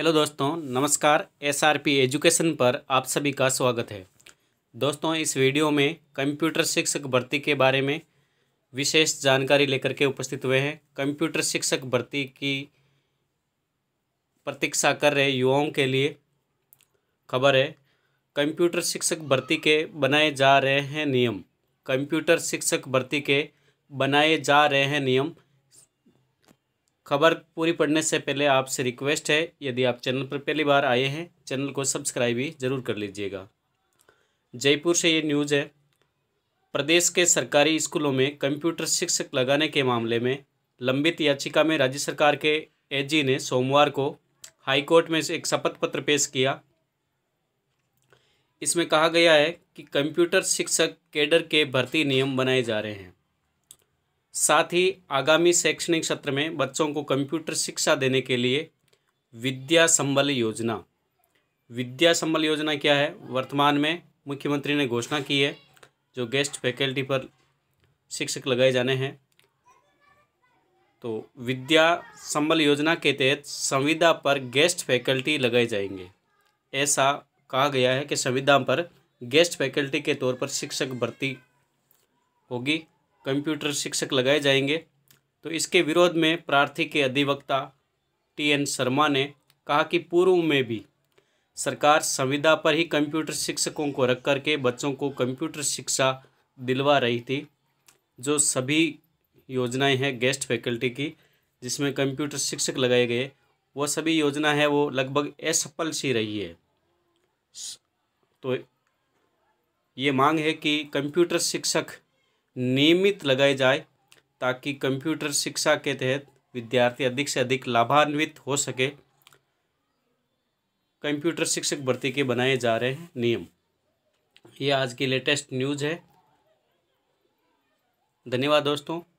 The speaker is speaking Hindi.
हेलो दोस्तों नमस्कार एसआरपी एजुकेशन पर आप सभी का स्वागत है दोस्तों इस वीडियो में कंप्यूटर शिक्षक भर्ती के बारे में विशेष जानकारी लेकर के उपस्थित हुए हैं कंप्यूटर शिक्षक भर्ती की प्रतीक्षा कर रहे युवाओं के लिए खबर है कंप्यूटर शिक्षक भर्ती के बनाए जा रहे हैं नियम कंप्यूटर शिक्षक भर्ती के बनाए जा रहे हैं नियम खबर पूरी पढ़ने से पहले आपसे रिक्वेस्ट है यदि आप चैनल पर पहली बार आए हैं चैनल को सब्सक्राइब भी ज़रूर कर लीजिएगा जयपुर से ये न्यूज़ है प्रदेश के सरकारी स्कूलों में कंप्यूटर शिक्षक लगाने के मामले में लंबित याचिका में राज्य सरकार के एजी ने सोमवार को हाईकोर्ट में एक शपथ पत्र पेश किया इसमें कहा गया है कि कंप्यूटर शिक्षक केडर के भर्ती नियम बनाए जा रहे हैं साथ ही आगामी शैक्षणिक सत्र में बच्चों को कंप्यूटर शिक्षा देने के लिए विद्या संबल योजना विद्या संबल योजना क्या है वर्तमान में मुख्यमंत्री ने घोषणा की है जो गेस्ट फैकल्टी पर शिक्षक लगाए जाने हैं तो विद्या संबल योजना के तहत संविदा पर गेस्ट फैकल्टी लगाए जाएंगे ऐसा कहा गया है कि संविदा पर गेस्ट फैकल्टी के तौर पर शिक्षक भर्ती होगी कंप्यूटर शिक्षक लगाए जाएंगे तो इसके विरोध में प्रार्थी के अधिवक्ता टी एन शर्मा ने कहा कि पूर्व में भी सरकार संविदा पर ही कंप्यूटर शिक्षकों को रख करके बच्चों को कंप्यूटर शिक्षा दिलवा रही थी जो सभी योजनाएं हैं गेस्ट फैकल्टी की जिसमें कंप्यूटर शिक्षक लगाए गए वह सभी योजना है वो लगभग असफल सी रही है तो ये मांग है कि कंप्यूटर शिक्षक नियमित लगाई जाए ताकि कंप्यूटर शिक्षा के तहत विद्यार्थी अधिक से अधिक लाभान्वित हो सके कंप्यूटर शिक्षक भर्ती के बनाए जा रहे हैं नियम ये आज की लेटेस्ट न्यूज़ है धन्यवाद दोस्तों